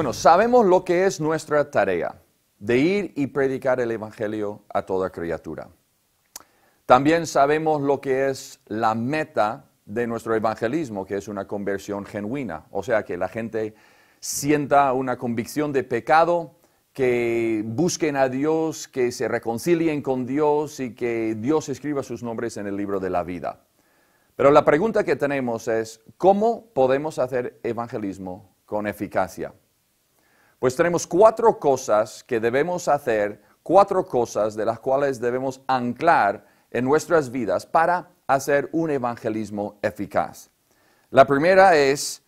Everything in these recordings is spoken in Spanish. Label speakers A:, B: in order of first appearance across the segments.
A: Bueno, sabemos lo que es nuestra tarea, de ir y predicar el Evangelio a toda criatura. También sabemos lo que es la meta de nuestro evangelismo, que es una conversión genuina, o sea, que la gente sienta una convicción de pecado, que busquen a Dios, que se reconcilien con Dios y que Dios escriba sus nombres en el libro de la vida. Pero la pregunta que tenemos es, ¿cómo podemos hacer evangelismo con eficacia? Pues tenemos cuatro cosas que debemos hacer, cuatro cosas de las cuales debemos anclar en nuestras vidas para hacer un evangelismo eficaz. La primera es,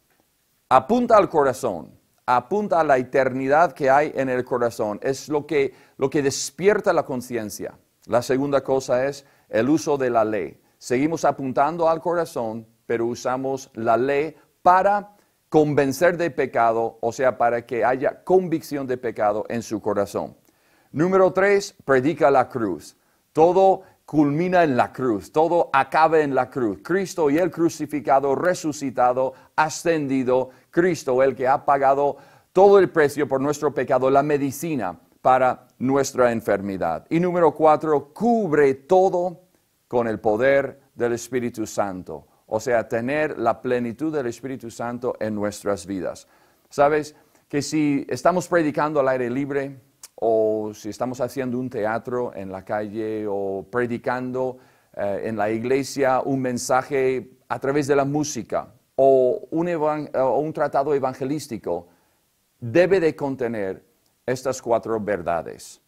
A: apunta al corazón, apunta a la eternidad que hay en el corazón, es lo que, lo que despierta la conciencia. La segunda cosa es el uso de la ley. Seguimos apuntando al corazón, pero usamos la ley para convencer de pecado, o sea, para que haya convicción de pecado en su corazón. Número tres, predica la cruz. Todo culmina en la cruz, todo acaba en la cruz. Cristo y el crucificado, resucitado, ascendido, Cristo el que ha pagado todo el precio por nuestro pecado, la medicina para nuestra enfermedad. Y número cuatro, cubre todo con el poder del Espíritu Santo o sea, tener la plenitud del Espíritu Santo en nuestras vidas. Sabes que si estamos predicando al aire libre o si estamos haciendo un teatro en la calle o predicando eh, en la iglesia un mensaje a través de la música o un tratado evangelístico, debe de contener estas cuatro verdades.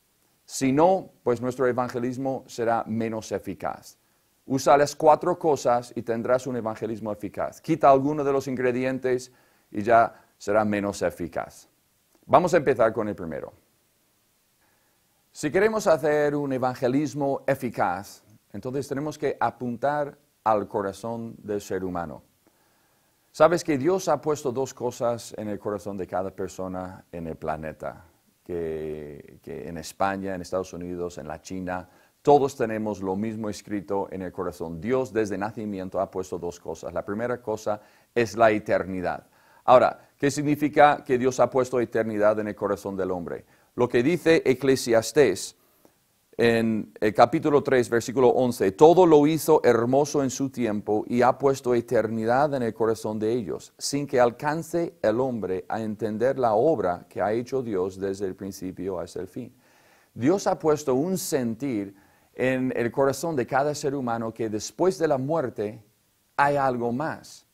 A: Si no, pues nuestro evangelismo será menos eficaz. Usa las cuatro cosas y tendrás un evangelismo eficaz. Quita alguno de los ingredientes y ya será menos eficaz. Vamos a empezar con el primero. Si queremos hacer un evangelismo eficaz, entonces tenemos que apuntar al corazón del ser humano. Sabes que Dios ha puesto dos cosas en el corazón de cada persona en el planeta, que, que en España, en Estados Unidos, en la China, todos tenemos lo mismo escrito en el corazón. Dios desde nacimiento ha puesto dos cosas. La primera cosa es la eternidad. Ahora, ¿qué significa que Dios ha puesto eternidad en el corazón del hombre? Lo que dice Eclesiastés en el capítulo 3, versículo 11, todo lo hizo hermoso en su tiempo y ha puesto eternidad en el corazón de ellos, sin que alcance el hombre a entender la obra que ha hecho Dios desde el principio hasta el fin. Dios ha puesto un sentir en el corazón de cada ser humano que después de la muerte hay algo más.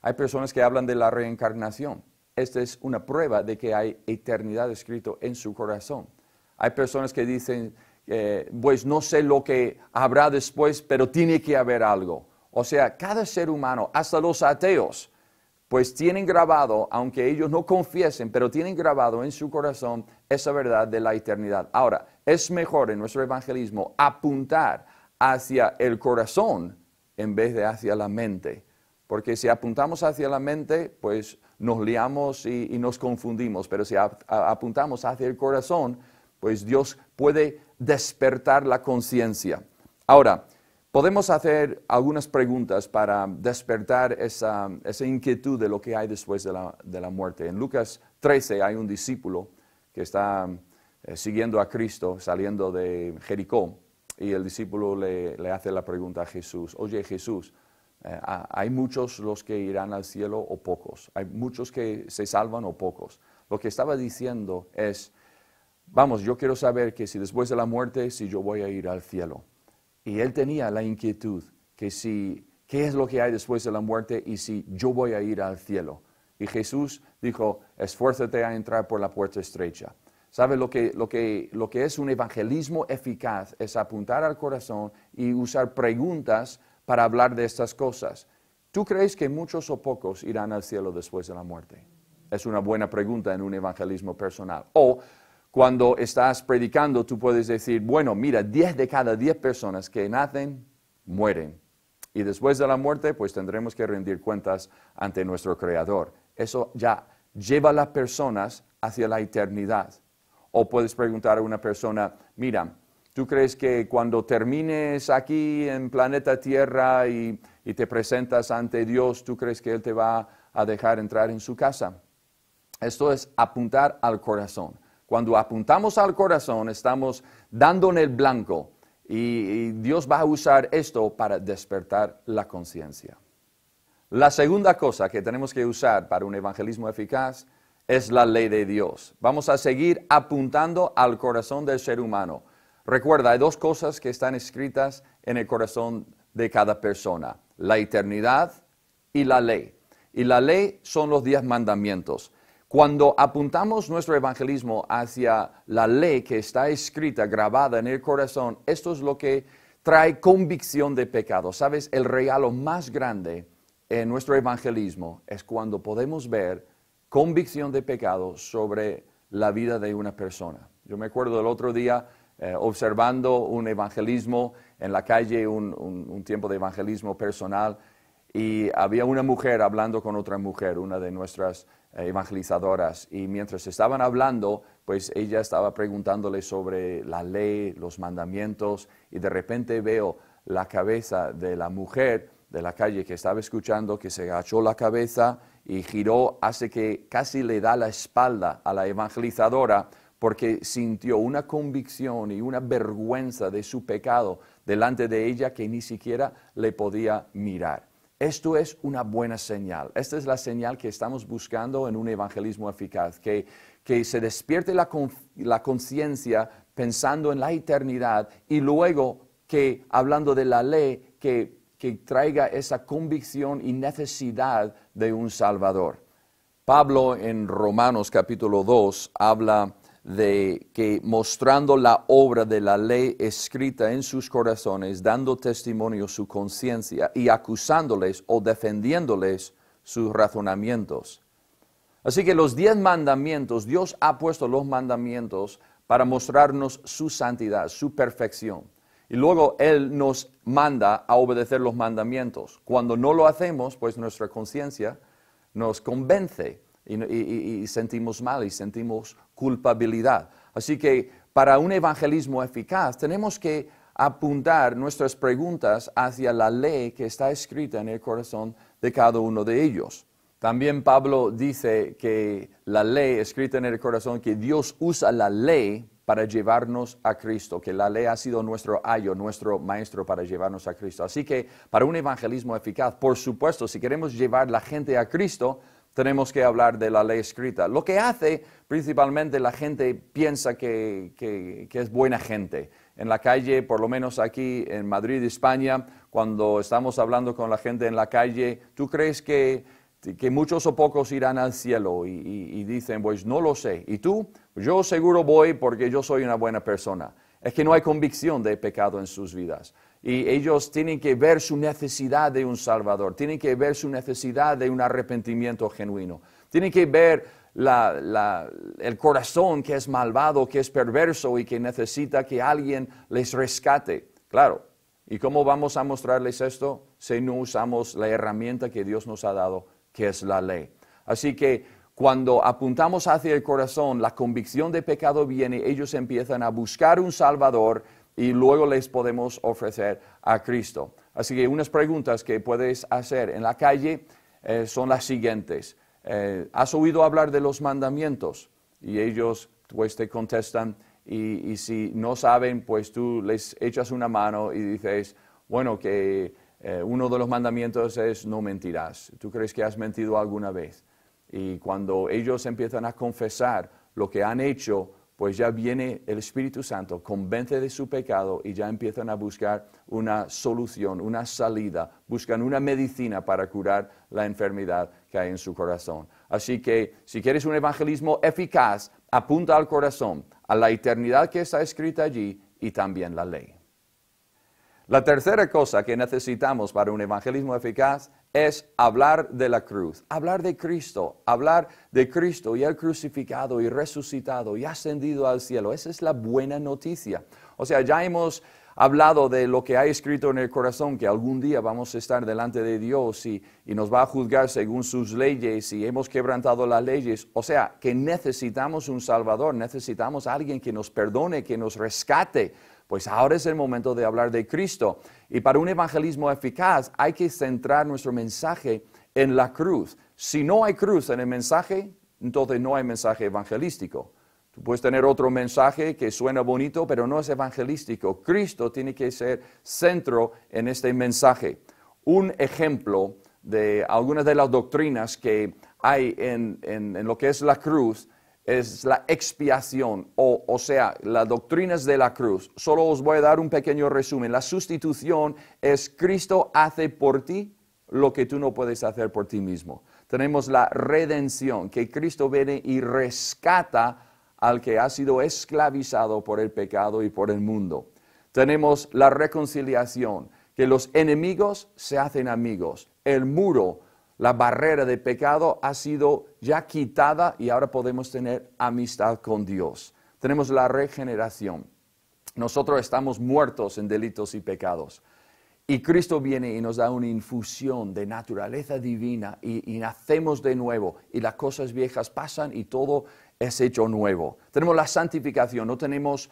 A: Hay personas que hablan de la reencarnación. Esta es una prueba de que hay eternidad escrito en su corazón. Hay personas que dicen, eh, pues no sé lo que habrá después, pero tiene que haber algo. O sea, cada ser humano, hasta los ateos, pues tienen grabado, aunque ellos no confiesen, pero tienen grabado en su corazón esa verdad de la eternidad. Ahora, es mejor en nuestro evangelismo apuntar hacia el corazón en vez de hacia la mente. Porque si apuntamos hacia la mente, pues nos liamos y, nos confundimos. Pero si apuntamos hacia el corazón, pues Dios puede despertar la conciencia. Ahora, podemos hacer algunas preguntas para despertar esa, inquietud de lo que hay después de la, de la muerte. En Lucas 13 hay un discípulo que está eh, siguiendo a Cristo, saliendo de Jericó, y el discípulo le, hace la pregunta a Jesús, oye Jesús, eh, ¿hay muchos los que irán al cielo o pocos? ¿Hay muchos que se salvan o pocos? Lo que estaba diciendo es, vamos, yo quiero saber que si después de la muerte, si yo voy a ir al cielo. Y él tenía la inquietud que si, ¿qué es lo que hay después de la muerte y si yo voy a ir al cielo? Y Jesús dijo, esfuérzate a entrar por la puerta estrecha ¿Sabe lo que, lo que es un evangelismo eficaz? Es apuntar al corazón y usar preguntas para hablar de estas cosas. ¿Tú crees que muchos o pocos irán al cielo después de la muerte? Es una buena pregunta en un evangelismo personal. O cuando estás predicando, tú puedes decir, bueno, mira, 10 de cada 10 personas que nacen mueren. Y después de la muerte, pues tendremos que rendir cuentas ante nuestro Creador. Eso ya lleva a las personas hacia la eternidad. O puedes preguntar a una persona, mira, ¿tú crees que cuando termines aquí en planeta Tierra y, te presentas ante Dios, ¿tú crees que Él te va a dejar entrar en su casa? Esto es apuntar al corazón. Cuando apuntamos al corazón, estamos dando en el blanco y, y Dios va a usar esto para despertar la conciencia. La segunda cosa que tenemos que usar para un evangelismo eficaz es la ley de Dios. Vamos a seguir apuntando al corazón del ser humano. Recuerda, hay dos cosas que están escritas en el corazón de cada persona, la eternidad y la ley. Y la ley son los diez mandamientos. Cuando apuntamos nuestro evangelismo hacia la ley que está escrita, grabada en el corazón, esto es lo que trae convicción de pecado. Sabes, el regalo más grande en nuestro evangelismo es cuando podemos ver convicción de pecado sobre la vida de una persona. Yo me acuerdo el otro día eh, observando un evangelismo en la calle, un, tiempo de evangelismo personal, y había una mujer hablando con otra mujer, una de nuestras eh, evangelizadoras, y mientras estaban hablando, pues ella estaba preguntándole sobre la ley, los mandamientos, y de repente veo la cabeza de la mujer de la calle que estaba escuchando, que se agachó la cabeza, y giró hace que casi le da la espalda a la evangelizadora porque sintió una convicción y una vergüenza de su pecado delante de ella que ni siquiera le podía mirar. Esto es una buena señal. Esta es la señal que estamos buscando en un evangelismo eficaz, que, se despierte la, la conciencia pensando en la eternidad y luego que, hablando de la ley, que que traiga esa convicción y necesidad de un Salvador. Pablo en Romanos capítulo 2 habla de que mostrando la obra de la ley escrita en sus corazones, dando testimonio su conciencia y acusándoles o defendiéndoles sus razonamientos. Así que los diez mandamientos, Dios ha puesto los mandamientos para mostrarnos su santidad, su perfección. Y luego Él nos manda a obedecer los mandamientos. Cuando no lo hacemos, pues nuestra conciencia nos convence y, sentimos mal y sentimos culpabilidad. Así que para un evangelismo eficaz tenemos que apuntar nuestras preguntas hacia la ley que está escrita en el corazón de cada uno de ellos. También Pablo dice que la ley escrita en el corazón, que Dios usa la ley para llevarnos a Cristo, que la ley ha sido nuestro ayo, nuestro maestro para llevarnos a Cristo. Así que para un evangelismo eficaz, por supuesto, si queremos llevar la gente a Cristo, tenemos que hablar de la ley escrita. Lo que hace principalmente la gente piensa que, que, es buena gente. En la calle, por lo menos aquí en Madrid, España, cuando estamos hablando con la gente en la calle, ¿tú crees que este, que muchos o pocos irán al cielo y, dicen, pues no lo sé. ¿Y tú? Yo seguro voy porque yo soy una buena persona. Es que no hay convicción de pecado en sus vidas. Y ellos tienen que ver su necesidad de un Salvador, tienen que ver su necesidad de un arrepentimiento genuino, tienen que ver el corazón que es malvado, que es perverso y que necesita que alguien les rescate. Claro. ¿Y cómo vamos a mostrarles esto si no usamos la herramienta que Dios nos ha dado que es la ley. Así que cuando apuntamos hacia el corazón, la convicción de pecado viene, ellos empiezan a buscar un Salvador y luego les podemos ofrecer a Cristo. Así que unas preguntas que puedes hacer en la calle eh, son las siguientes. Eh, ¿Has oído hablar de los mandamientos? Y ellos pues te contestan y si no saben, pues tú les echas una mano y dices, bueno, que eh, uno de los mandamientos es no mentirás. ¿Tú crees que has mentido alguna vez? Y cuando ellos empiezan a confesar lo que han hecho, pues ya viene el Espíritu Santo, convence de su pecado y ya empiezan a buscar una solución, una salida, buscan una medicina para curar la enfermedad que hay en su corazón. Así que si quieres un evangelismo eficaz, apunta al corazón, a la eternidad que está escrita allí y también la ley. La tercera cosa que necesitamos para un evangelismo eficaz es hablar de la cruz, hablar de Cristo, hablar de Cristo y el crucificado y resucitado y ascendido al cielo. Esa es la buena noticia. O sea, ya hemos hablado de lo que ha escrito en el corazón, que algún día vamos a estar delante de Dios y, nos va a juzgar según sus leyes y hemos quebrantado las leyes. O sea, que necesitamos un Salvador, necesitamos alguien que nos perdone, que nos rescate, pues ahora es el momento de hablar de Cristo. Y para un evangelismo eficaz hay que centrar nuestro mensaje en la cruz. Si no hay cruz en el mensaje, entonces no hay mensaje evangelístico. Tú puedes tener otro mensaje que suena bonito, pero no es evangelístico. Cristo tiene que ser centro en este mensaje. Un ejemplo de algunas de las doctrinas que hay en, en lo que es la cruz es la expiación, o, o sea, las doctrinas de la cruz. Solo os voy a dar un pequeño resumen. La sustitución es Cristo hace por ti lo que tú no puedes hacer por ti mismo. Tenemos la redención, que Cristo viene y rescata al que ha sido esclavizado por el pecado y por el mundo. Tenemos la reconciliación, que los enemigos se hacen amigos. El muro la barrera de pecado ha sido ya quitada y ahora podemos tener amistad con Dios. Tenemos la regeneración. Nosotros estamos muertos en delitos y pecados. Y Cristo viene y nos da una infusión de naturaleza divina y, nacemos de nuevo y las cosas viejas pasan y todo es hecho nuevo. Tenemos la santificación, no tenemos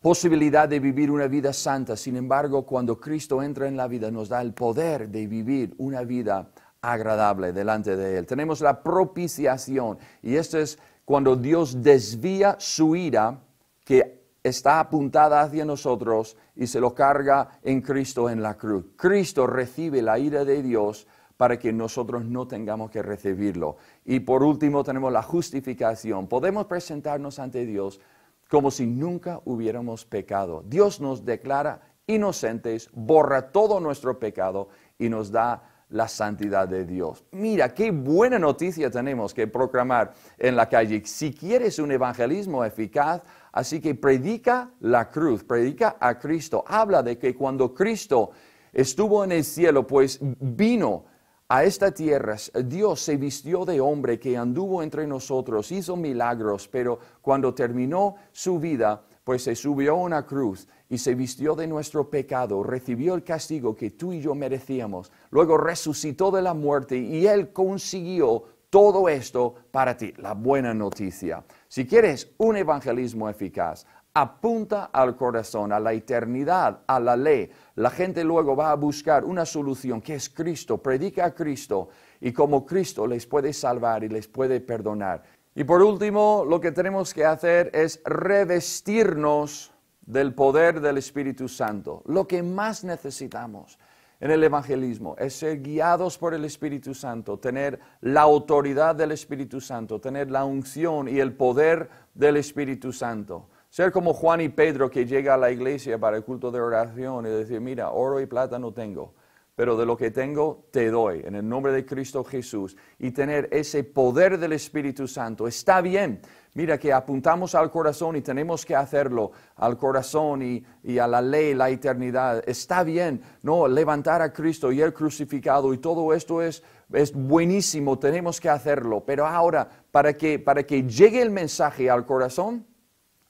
A: posibilidad de vivir una vida santa, sin embargo cuando Cristo entra en la vida nos da el poder de vivir una vida agradable delante de Él. Tenemos la propiciación y esto es cuando Dios desvía su ira que está apuntada hacia nosotros y se lo carga en Cristo en la cruz. Cristo recibe la ira de Dios para que nosotros no tengamos que recibirlo. Y por último tenemos la justificación. Podemos presentarnos ante Dios como si nunca hubiéramos pecado. Dios nos declara inocentes, borra todo nuestro pecado y nos da la santidad de Dios. Mira, qué buena noticia tenemos que proclamar en la calle. Si quieres un evangelismo eficaz, así que predica la cruz, predica a Cristo. Habla de que cuando Cristo estuvo en el cielo, pues vino a esta tierra, Dios se vistió de hombre que anduvo entre nosotros, hizo milagros, pero cuando terminó su vida, pues se subió a una cruz y se vistió de nuestro pecado, recibió el castigo que tú y yo merecíamos, luego resucitó de la muerte y Él consiguió todo esto para ti, la buena noticia. Si quieres un evangelismo eficaz, apunta al corazón, a la eternidad, a la ley. La gente luego va a buscar una solución que es Cristo, predica a Cristo y como Cristo les puede salvar y les puede perdonar. Y por último, lo que tenemos que hacer es revestirnos del poder del Espíritu Santo. Lo que más necesitamos en el evangelismo es ser guiados por el Espíritu Santo, tener la autoridad del Espíritu Santo, tener la unción y el poder del Espíritu Santo. Ser como Juan y Pedro que llega a la iglesia para el culto de oración y decir, mira, oro y plata no tengo, pero de lo que tengo te doy en el nombre de Cristo Jesús y tener ese poder del Espíritu Santo. Está bien, mira que apuntamos al corazón y tenemos que hacerlo, al corazón y, a la ley, la eternidad. Está bien, no, levantar a Cristo y el crucificado y todo esto es, es buenísimo, tenemos que hacerlo, pero ahora para que, para que llegue el mensaje al corazón,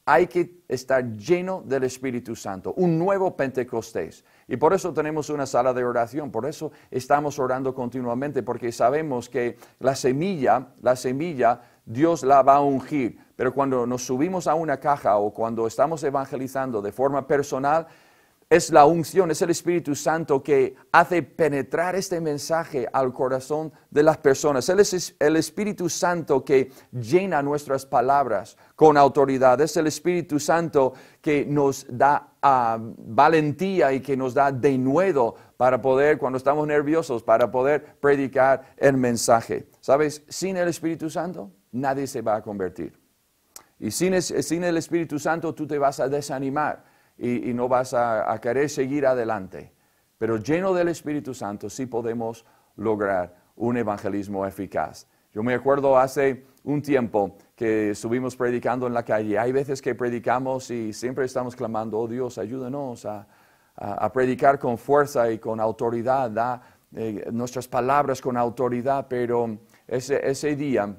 A: hay que estar lleno del Espíritu Santo, un nuevo Pentecostés. Y por eso tenemos una sala de oración, por eso estamos orando continuamente, porque sabemos que la semilla, la semilla, Dios la va a ungir. Pero cuando nos subimos a una caja o cuando estamos evangelizando de forma personal, es la unción, es el Espíritu Santo que hace penetrar este mensaje al corazón de las personas. Él es el Espíritu Santo que llena nuestras palabras con autoridad. Es el Espíritu Santo que nos da ah, valentía y que nos da denuedo para poder, cuando estamos nerviosos, para poder predicar el mensaje. ¿Sabes? Sin el Espíritu Santo nadie se va a convertir. Y sin el Espíritu Santo tú te vas a desanimar y, no vas a, querer seguir adelante. Pero lleno del Espíritu Santo sí podemos lograr un evangelismo eficaz. Yo me acuerdo hace un tiempo que estuvimos predicando en la calle. Hay veces que predicamos y siempre estamos clamando, oh Dios, ayúdanos a, predicar con fuerza y con autoridad, da eh, nuestras palabras con autoridad, pero ese día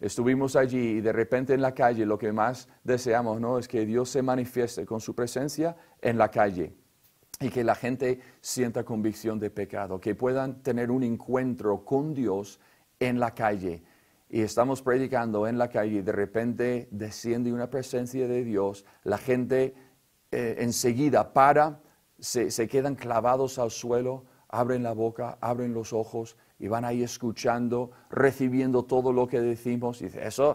A: Estuvimos allí y de repente en la calle lo que más deseamos ¿no? es que Dios se manifieste con su presencia en la calle y que la gente sienta convicción de pecado, que puedan tener un encuentro con Dios en la calle. Y estamos predicando en la calle y de repente desciende una presencia de Dios, la gente eh, enseguida para, se quedan clavados al suelo, abren la boca, abren los ojos y van ahí escuchando, recibiendo todo lo que decimos. eso,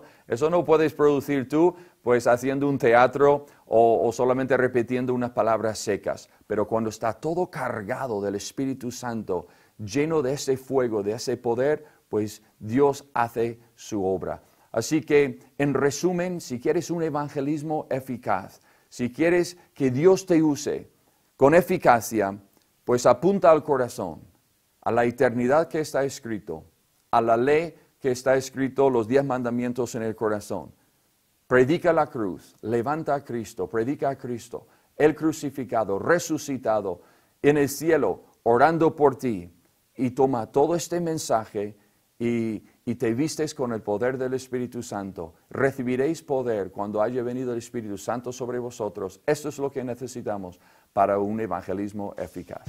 A: no puedes producir tú, pues haciendo un teatro o, solamente repitiendo unas palabras secas. Pero cuando está todo cargado del Espíritu Santo, lleno de ese fuego, de ese poder, pues Dios hace su obra. Así que, en resumen, si quieres un evangelismo eficaz, si quieres que Dios te use con eficacia, pues apunta al corazón a la eternidad que está escrito, a la ley que está escrito, los diez mandamientos en el corazón. Predica la cruz, levanta a Cristo, predica a Cristo, el crucificado, resucitado, en el cielo, orando por ti, y toma todo este mensaje y, y te vistes con el poder del Espíritu Santo. Recibiréis poder cuando haya venido el Espíritu Santo sobre vosotros. Esto es lo que necesitamos para un evangelismo eficaz.